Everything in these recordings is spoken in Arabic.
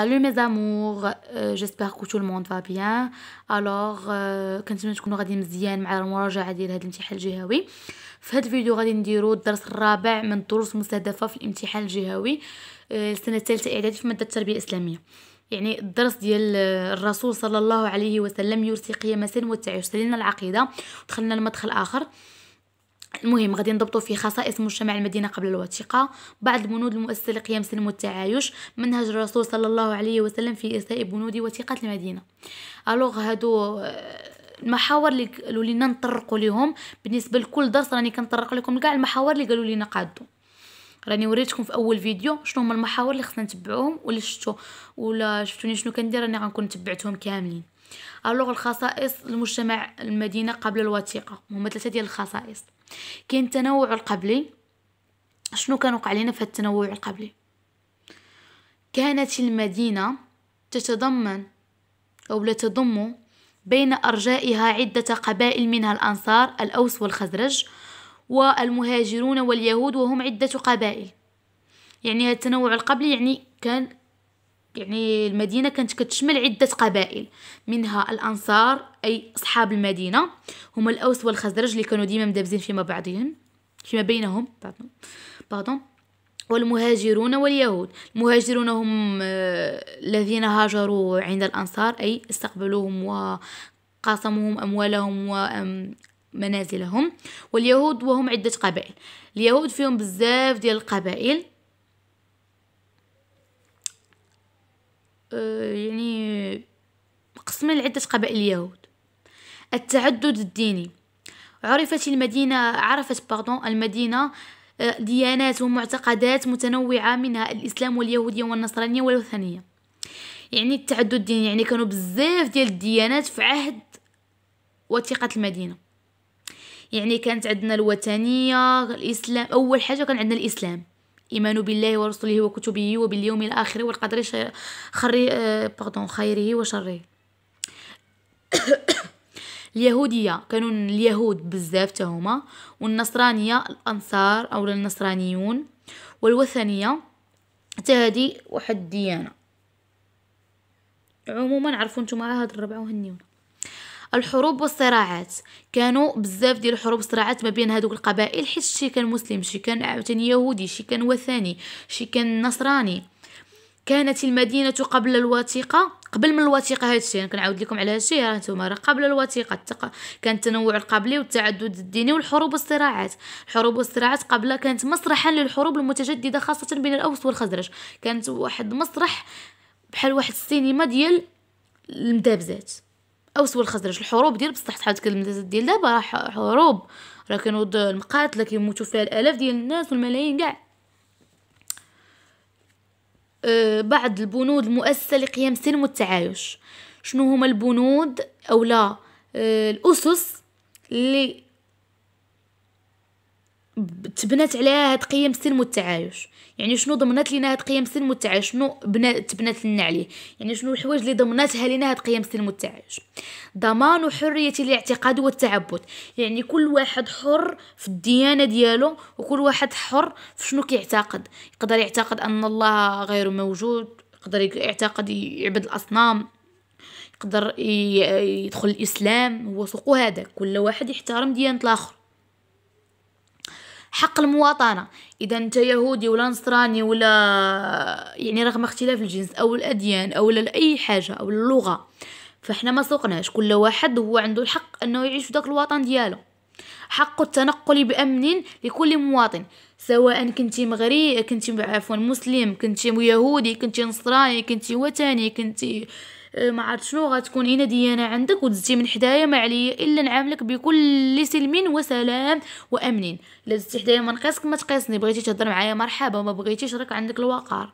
Salut mes amours, euh, j'espère que tout le monde va bien. Alors كنتمنى تكونوا غادي مزيان مع المراجعه ديال هذا الامتحان الجهوي في هذا الفيديو غادي نديرو الدرس الرابع من الدروس المستهدفه في الامتحان الجهوي السنه الثالثه اعدادي في ماده التربيه الاسلاميه يعني الدرس ديال الرسول صلى الله عليه وسلم يرسي قيم سن والتعيش سلينا العقيده ودخلنا لمدخل اخر المهم غادي نضبطوا فيه خصائص مجتمع المدينة قبل الوثيقة بعض البنود المؤسسة لقيام سلم والتعايش منهج الرسول صلى الله عليه وسلم في إساء بنود وثيقة المدينة ألوغ هادو آه، المحاور اللي قالوا لينا نطرقوا لهم بالنسبه لكل درس راني كنطرق لكم كاع المحاور اللي قالوا لينا قادو راني وريتكم في اول فيديو شنو هما المحاور اللي خصنا نتبعوهم ولا شفتو ولا شفتوني شنو كندير راني غنكون تبعتهم كاملين الوغ الخصائص المجتمع المدينة قبل الوثيقة هما ثلاثة ديال الخصائص كاين التنوع القبلي شنو كان وقع لينا في التنوع القبلي كانت المدينة تتضمن أو لا تضم بين أرجائها عدة قبائل منها الأنصار الأوس والخزرج والمهاجرون واليهود وهم عدة قبائل يعني التنوع القبلي يعني كان يعني المدينة كانت كتشمل عدة قبائل منها الأنصار أي أصحاب المدينة هما الأوس والخزرج اللي كانوا ديما مدابزين فيما بعضهم فيما بينهم باردون والمهاجرون واليهود المهاجرون هم آه، الذين هاجروا عند الأنصار أي استقبلوهم وقاسموهم أموالهم ومنازلهم واليهود وهم عدة قبائل اليهود فيهم بزاف ديال القبائل آه، يعني مقسمين لعدة قبائل اليهود التعدد الديني عرفت المدينة عرفت باردون المدينة آه، ديانات ومعتقدات متنوعة منها الإسلام واليهودية والنصرانية والوثنية يعني التعدد الديني يعني كانوا بزاف ديال الديانات في عهد وثيقة المدينة يعني كانت عندنا الوثنية الإسلام أول حاجة كان عندنا الإسلام ايمان بالله ورسله وكتبه وباليوم الاخر والقدر خير باردون آه، خيره وشره اليهوديه كانوا اليهود بزاف تهما والنصرانيه الانصار او النصرانيون والوثنيه تهدي هادي واحد الديانه عموما عرفوا نتوما هاد الربعه وهنيونا الحروب والصراعات كانوا بزاف ديال الحروب والصراعات ما بين هذوك القبائل حيت شي كان مسلم شي كان عاوتاني يهودي شي كان وثني شي كان نصراني كانت المدينة قبل الوثيقة قبل من الوثيقة هذا الشيء يعني كنعاود لكم على هذا الشيء راه نتوما راه قبل الوثيقة التق... كان التنوع القبلي والتعدد الديني والحروب والصراعات الحروب والصراعات قبل كانت مسرحا للحروب المتجددة خاصة بين الأوس والخزرج كانت واحد مسرح بحال واحد السينما ديال المدابزات او سوى الخزرج الحروب ديال بصح تحاول تكلم ديال دابا راه حروب راه كانوا المقاتله كيموتوا فيها الالاف ديال الناس والملايين كاع أه بعض البنود المؤسسه لقيام سلم والتعايش شنو هما البنود او لا أه الاسس اللي تبنات عليها هاد قيم السلم والتعايش يعني شنو ضمنات لينا هاد قيم السلم والتعايش شنو تبنات لنا عليه يعني شنو الحوايج اللي ضمناتها لينا هاد قيم السلم والتعايش ضمان حريه الاعتقاد والتعبد يعني كل واحد حر في الديانه ديالو وكل واحد حر في شنو كيعتقد يقدر يعتقد ان الله غير موجود يقدر يعتقد يعبد الاصنام يقدر يدخل الاسلام هو سوق هذا كل واحد يحترم ديانه الاخر حق المواطنه اذا انت يهودي ولا نصراني ولا يعني رغم اختلاف الجنس او الاديان او لاي حاجه او اللغه فاحنا ما سوقناش كل واحد هو عنده الحق انه يعيش في داك الوطن ديالو حق التنقل بامن لكل مواطن سواء كنتي مغري كنتي عفوا مسلم كنتي يهودي كنتي نصراني كنتي وثني كنتي أه، ما عرفت شنو غتكون هنا ديانه عندك ودزتي من حدايا ما عليا الا نعاملك بكل سلم وسلام وامن الا دزتي حدايا ما نقيسك ما تقيسني بغيتي تهضر معايا مرحبا ما بغيتيش راك عندك الوقار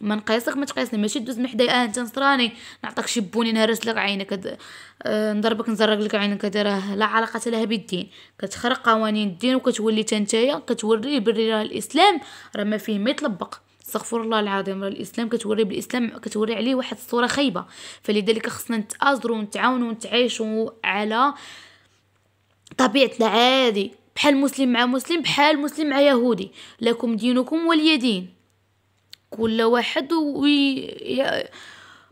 ما نقيسك ما تقيسني ماشي دوز من حدايا آه انت نصراني نعطيك شي بوني نهرس لك عينك كد... آه نضربك نزرق لك عينك راه لا علاقه لها بالدين كتخرق قوانين الدين وكتولي تنتايا كتوري بري راه الاسلام راه ما فيه ما يطلبق استغفر الله العظيم راه الاسلام كتوري بالاسلام كتوري عليه واحد الصوره خايبه فلذلك خصنا نتآزروا ونتعاونوا ونتعايشوا على طبيعتنا عادي بحال مسلم مع مسلم بحال مسلم مع يهودي لكم دينكم ولي دين كل واحد وي...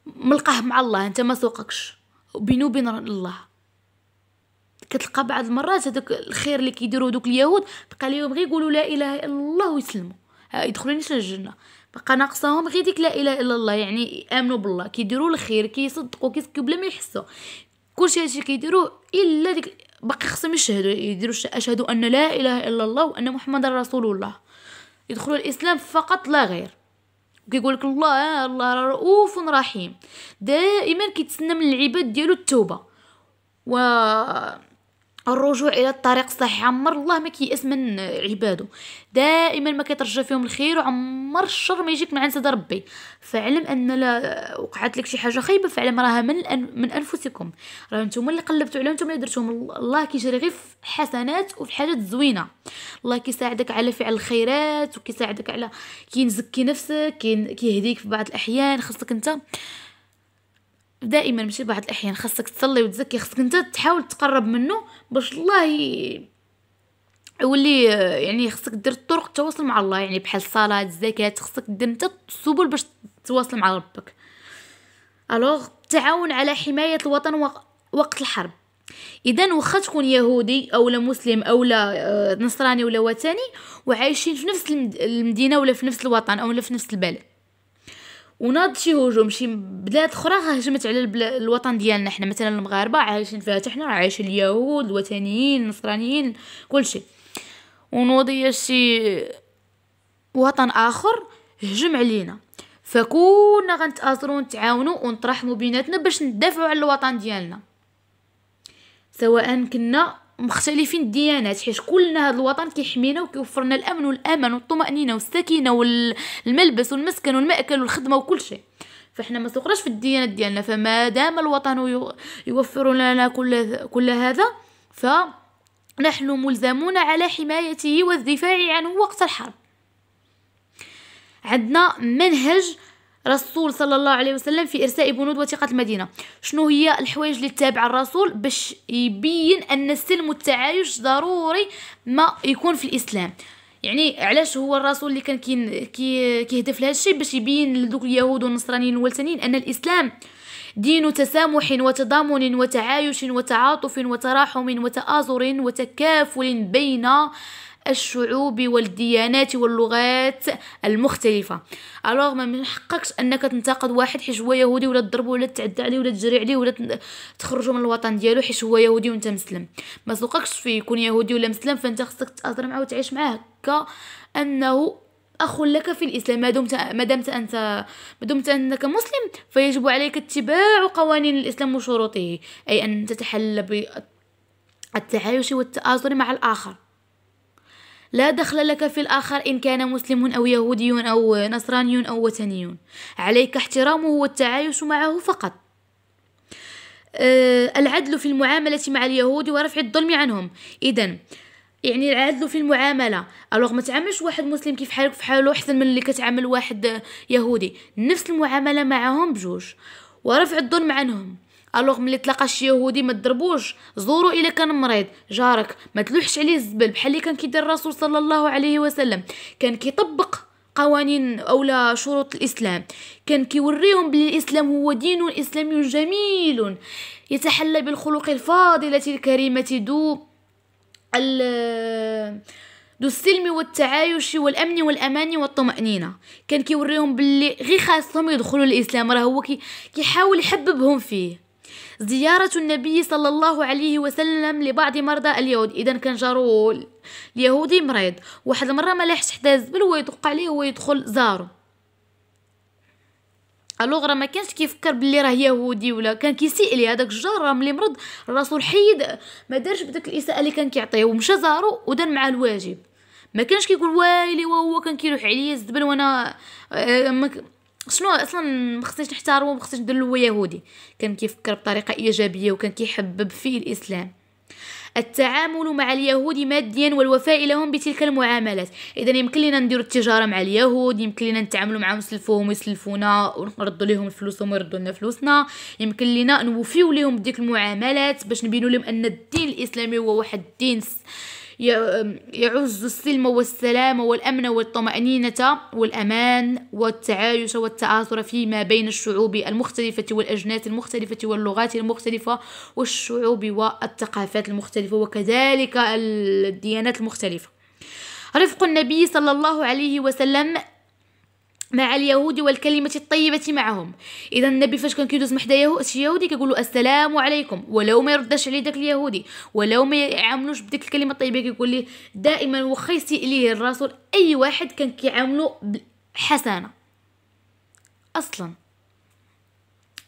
ملقاه مع الله انت ما سوقكش بينو وبين الله كتلقى بعض المرات هذاك الخير اللي كيديروا دوك اليهود بقى ليهم غير يقولوا لا اله الا الله ويسلموا يدخلون للجنه الجنه بقى ناقصاهم غير ديك لا اله الا الله يعني يامنوا بالله كيديروا الخير كيصدقوا كيسكوا بلا ما يحسوا كلشي هادشي كيديروا الا ديك باقي خصهم يشهدوا يديروا اشهد ان لا اله الا الله وان محمد رسول الله يدخلوا الاسلام فقط لا غير كيقول لك الله آه، الله رؤوف رحيم دائما كيتسنى من العباد ديالو التوبه و الرجوع الى الطريق الصحيح عمر الله ما كيأس من عباده دائما ما كيترجى فيهم الخير وعمر الشر ما يجيك من عند صدر ربي فاعلم ان لا وقعت لك شي حاجه خايبه فاعلم راها من من انفسكم راه نتوما اللي قلبتوا عليهم نتوما اللي درتوهم الله كيجري غير في حسنات وفي حاجات زوينه الله كيساعدك على فعل الخيرات وكيساعدك على كينزكي نفسك كيهديك في بعض الاحيان خاصك انت دائما ماشي بعض الاحيان خاصك تصلي وتزكي خاصك انت تحاول تقرب منه باش الله ي... يولي يعني خاصك دير طرق التواصل مع الله يعني بحال الصلاه الزكاه خاصك دير انت السبل باش تتواصل مع ربك الوغ التعاون على حمايه الوطن وقت الحرب اذا واخا تكون يهودي او لا مسلم او لا آه، نصراني ولا وثني وعايشين في نفس المدينه ولا في نفس الوطن او في نفس البلد وناض شي هجوم شي بلاد اخرى هجمت على الوطن ديالنا حنا مثلا المغاربه عايشين فيها حتى حنا عايشين اليهود الوثنيين النصرانيين كلشي ونوضي شي وطن اخر هجم علينا فكونا غنتآثروا ونتعاونوا ونتراحموا بيناتنا باش ندافعوا على الوطن ديالنا سواء كنا مختلفين الديانات حيت كلنا هذا الوطن كيحمينا وكيوفرنا الامن والامان والطمانينه والسكينه والملبس والمسكن والماكل والخدمه وكل شيء فاحنا ما سوقناش في الديانات ديالنا فما دام الوطن يوفر لنا كل كل هذا ف نحن ملزمون على حمايته والدفاع عنه وقت الحرب عندنا منهج الرسول صلى الله عليه وسلم في ارساء بنود وثيقه المدينه شنو هي الحوايج اللي تابع الرسول باش يبين ان السلم والتعايش ضروري ما يكون في الاسلام يعني علاش هو الرسول اللي كان كي كيهدف لهذا الشيء باش يبين لدوك اليهود والنصرانيين والوثنيين ان الاسلام دين تسامح وتضامن وتعايش وتعاطف وتراحم وتآزر وتكافل بين الشعوب والديانات واللغات المختلفة الوغ ما من حقكش انك تنتقد واحد حيت هو يهودي ولا تضربه ولا تعدى عليه ولا تجري عليه ولا تخرجه من الوطن ديالو حيت هو يهودي وانت مسلم ما سوقكش في يكون يهودي ولا مسلم فانت خصك تأثر معاه وتعيش معاه كأنه اخ لك في الاسلام ما دمت ما دمت انت ما دمت انك مسلم فيجب عليك اتباع قوانين الاسلام وشروطه اي ان تتحلى بالتعايش والتآزر مع الاخر لا دخل لك في الآخر إن كان مسلم أو يهودي أو نصراني أو وثني عليك احترامه والتعايش معه فقط آه، العدل في المعاملة مع اليهود ورفع الظلم عنهم إذا يعني العدل في المعامله الوغ ما تعاملش واحد مسلم كيف حالك في حاله احسن من اللي كتعامل واحد يهودي نفس المعامله معهم بجوج ورفع الظلم عنهم الوغ ملي تلاقى شي يهودي ما تضربوش زورو الا كان مريض جارك ما تلوحش عليه الزبل بحال اللي كان كيدير الرسول صلى الله عليه وسلم كان كيطبق قوانين اولا شروط الإسلام كان كيوريهم بلي الإسلام هو دين إسلامي جميل يتحلى بالخلق الفاضلة الكريمة دو ال دو السلم والتعايش والامن والامان والطمانينه كان كيوريهم باللي غير خاصهم يدخلوا الاسلام راه هو كيحاول يحببهم فيه زيارة النبي صلى الله عليه وسلم لبعض مرضى اليهود إذا كان جارو اليهودي مريض واحد المرة ما لاحش حدا الزبل ويدق عليه ويدخل زارو الوغ راه ما كانش كيفكر بلي راه يهودي ولا كان كيسيء ليه هذاك الجار راه ملي مرض الرسول حيد ما دارش بداك الاساءه اللي كان كيعطيه ومشى زارو ودار معاه الواجب ما كانش كيقول وايلي وهو كان كيروح عليا الزبل وانا آه، شنو اصلا ما خصنيش نحتارمو ما خصنيش ندير يهودي كان كيفكر بطريقه ايجابيه وكان كيحبب في الاسلام التعامل مع اليهود ماديا والوفاء لهم بتلك المعاملات اذا يمكن لنا نديرو التجاره مع اليهود يمكن لنا نتعاملوا معهم نسلفوهم ويسلفونا ونردوا لهم فلوسهم ويردوا لنا فلوسنا يمكن لنا نوفيو لهم ديك المعاملات باش نبينوا لهم ان الدين الاسلامي هو واحد الدين يعز السلم والسلام والأمن والطمأنينة والأمان والتعايش والتآثر فيما بين الشعوب المختلفة والأجناس المختلفة واللغات المختلفة والشعوب والثقافات المختلفة وكذلك الديانات المختلفة رفق النبي صلى الله عليه وسلم مع اليهود والكلمة الطيبة معهم إذا النبي فاش كان كيدوز محدا شي يهودي كيقول له السلام عليكم ولو ما يردش عليه داك اليهودي ولو ما يعاملوش بديك الكلمة الطيبة كيقول لي دائما وخيسي إليه ليه الرسول أي واحد كان كيعاملو بحسنة أصلا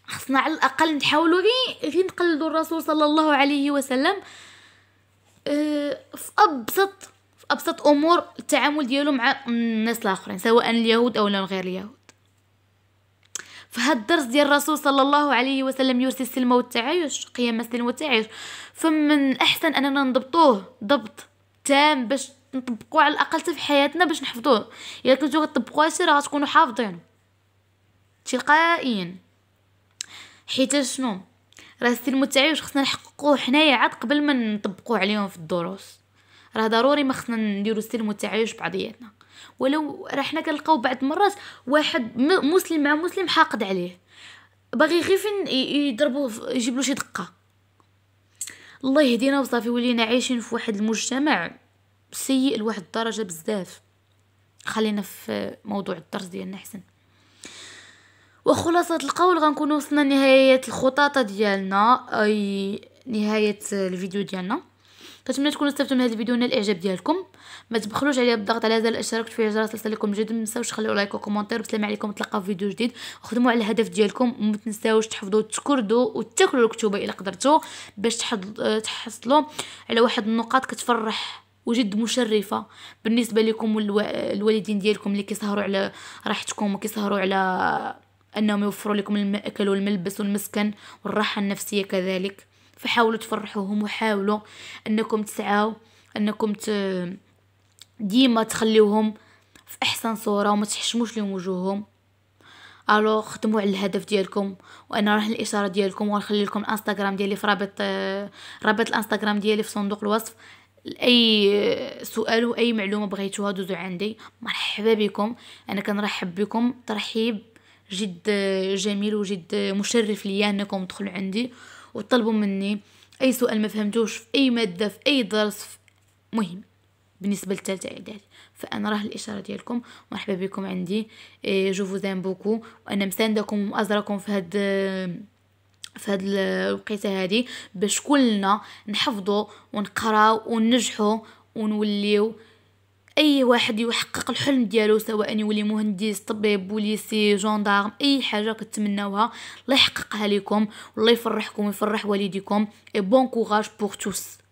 خصنا على الأقل نحاولو غير نقلدو الرسول صلى الله عليه وسلم آه، في أبسط ابسط امور التعامل ديالو مع الناس الاخرين سواء اليهود او غير اليهود فهاد الدرس ديال الرسول صلى الله عليه وسلم يرسي السلم والتعايش قيام السلم والتعايش فمن الاحسن اننا نضبطوه ضبط تام باش نطبقوه على الاقل حتى في حياتنا باش نحفظوه الا كنتو غتطبقوه شي راه غتكونوا حافظين تلقائيا حيت شنو راه السلم والتعايش خصنا نحققوه حنايا عاد قبل ما نطبقوه عليهم في الدروس راه ضروري ما خصنا نديرو السلم والتعايش بعضياتنا ولو راه حنا كنلقاو بعض المرات واحد مسلم مع مسلم حاقد عليه باغي غير فين يضربو يجيب له شي دقه الله يهدينا وصافي ولينا عايشين في واحد المجتمع سيء لواحد الدرجه بزاف خلينا في موضوع الدرس ديالنا احسن وخلاصة القول غنكون وصلنا لنهاية الخطاطة ديالنا أي نهاية الفيديو ديالنا كنتمنى تكونوا استفدتوا من هذا الفيديو ونال الاعجاب ديالكم ما تبخلوش عليا بالضغط على زر الاشتراك في جرس لتصلكم جد ما تنساوش تخليو لايك وكومونتير وسلام عليكم تلقاو في فيديو جديد خدموا على الهدف ديالكم وما تنساوش تحفظوا تكردوا وتاكلوا الكتبه الا قدرتوا باش تحصلوا على واحد النقاط كتفرح وجد مشرفه بالنسبه لكم والوالدين ديالكم اللي كيسهروا على راحتكم وكيسهروا على انهم يوفروا لكم الماكل والملبس والمسكن والراحه النفسيه كذلك فحاولوا تفرحوهم وحاولوا انكم تسعاو انكم ت... ديما تخليوهم في احسن صوره وما تحشموش لهم وجوههم الو خدموا على الهدف ديالكم وانا راه الاشاره ديالكم ونخلي لكم الانستغرام ديالي في رابط رابط الانستغرام ديالي في صندوق الوصف اي سؤال واي معلومه بغيتوها دوزو عندي مرحبا بكم انا كنرحب بكم ترحيب جد جميل وجد مشرف ليا انكم تدخلوا عندي وطلبوا مني اي سؤال ما فهمتوش في اي ماده في اي درس مهم بالنسبه للثالثه اعدادي فانا راه الاشاره ديالكم مرحبا بكم عندي إيه، جو فوز ان بوكو وانا مساندكم ومأزركم في هاد في هاد الوقيته هادي باش كلنا نحفظوا ونقراو وننجحوا ونوليو اي واحد يحقق الحلم ديالو سواء يولي مهندس طبيب بوليسي جندارم اي حاجه كتمناوها الله يحققها لكم والله يفرحكم ويفرح والديكم اي بون كوراج بور توس